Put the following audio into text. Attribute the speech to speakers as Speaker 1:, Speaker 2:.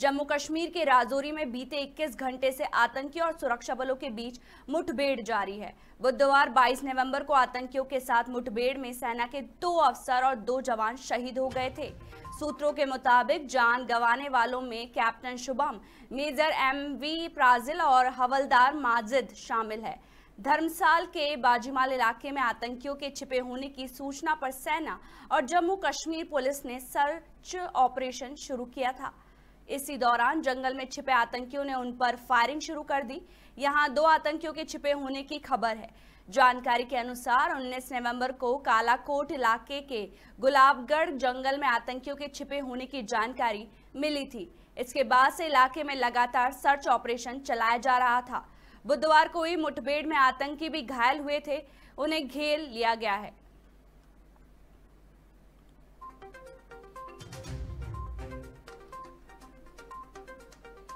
Speaker 1: जम्मू कश्मीर के राजौरी में बीते 21 घंटे से आतंकी और सुरक्षा बलों के बीच मुठभेड़ जारी है बुधवार 22 नवंबर को आतंकियों के साथ मुठभेड़ में सेना के दो अफसर और दो जवान शहीद हो गए थे सूत्रों के मुताबिक जान गंवाने वालों में captain Shubham major M V Prajil और हवलदार माजिद शामिल है धर्मसाल के बाजीमाल इलाके में आतंकियों के छिपे होने की सूचना पर सेना और जम्मू कश्मीर पुलिस ने सर्च ऑपरेशन शुरू किया था इसी दौरान जंगल में छिपे आतंकियों ने उन पर फायरिंग शुरू कर दी यहां दो आतंकियों के छिपे होने की खबर है जानकारी के अनुसार 19 नवंबर को कालाकोट इलाके के गुलाबगढ़ जंगल में आतंकियों के छिपे होने की जानकारी मिली थी इसके बाद से इलाके में लगातार सर्च ऑपरेशन चलाया जा रहा था बुधवार को ही मुठभेड़ में आतंकी भी घायल हुए थे उन्हें घेर लिया गया है